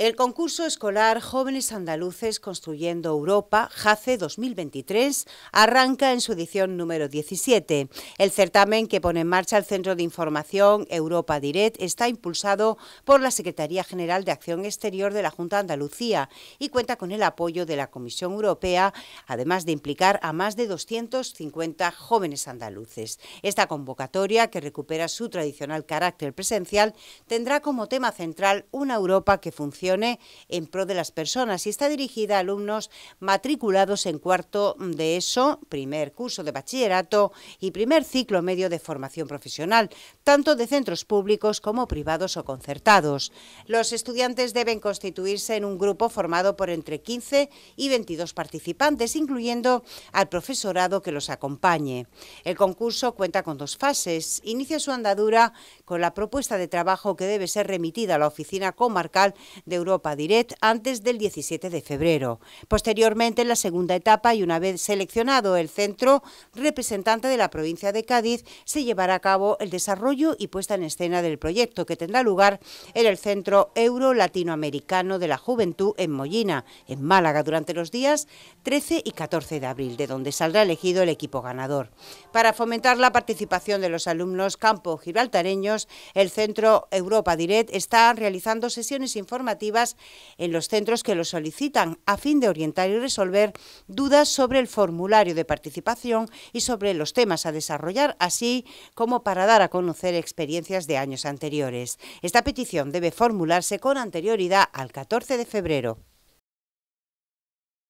El concurso escolar Jóvenes Andaluces Construyendo Europa, JACE 2023, arranca en su edición número 17. El certamen que pone en marcha el Centro de Información Europa Direct está impulsado por la Secretaría General de Acción Exterior de la Junta Andalucía y cuenta con el apoyo de la Comisión Europea, además de implicar a más de 250 jóvenes andaluces. Esta convocatoria, que recupera su tradicional carácter presencial, tendrá como tema central una Europa que funcione en pro de las personas y está dirigida a alumnos matriculados en cuarto de ESO, primer curso de bachillerato y primer ciclo medio de formación profesional, tanto de centros públicos como privados o concertados. Los estudiantes deben constituirse en un grupo formado por entre 15 y 22 participantes, incluyendo al profesorado que los acompañe. El concurso cuenta con dos fases. Inicia su andadura con la propuesta de trabajo que debe ser remitida a la oficina comarcal de Europa Direct antes del 17 de febrero. Posteriormente, en la segunda etapa y una vez seleccionado el centro representante de la provincia de Cádiz, se llevará a cabo el desarrollo y puesta en escena del proyecto que tendrá lugar en el Centro Euro Latinoamericano de la Juventud en Mollina, en Málaga, durante los días 13 y 14 de abril, de donde saldrá elegido el equipo ganador. Para fomentar la participación de los alumnos campo gibraltareños, el Centro Europa Direct está realizando sesiones informativas en los centros que lo solicitan, a fin de orientar y resolver dudas sobre el formulario de participación y sobre los temas a desarrollar, así como para dar a conocer experiencias de años anteriores. Esta petición debe formularse con anterioridad al 14 de febrero.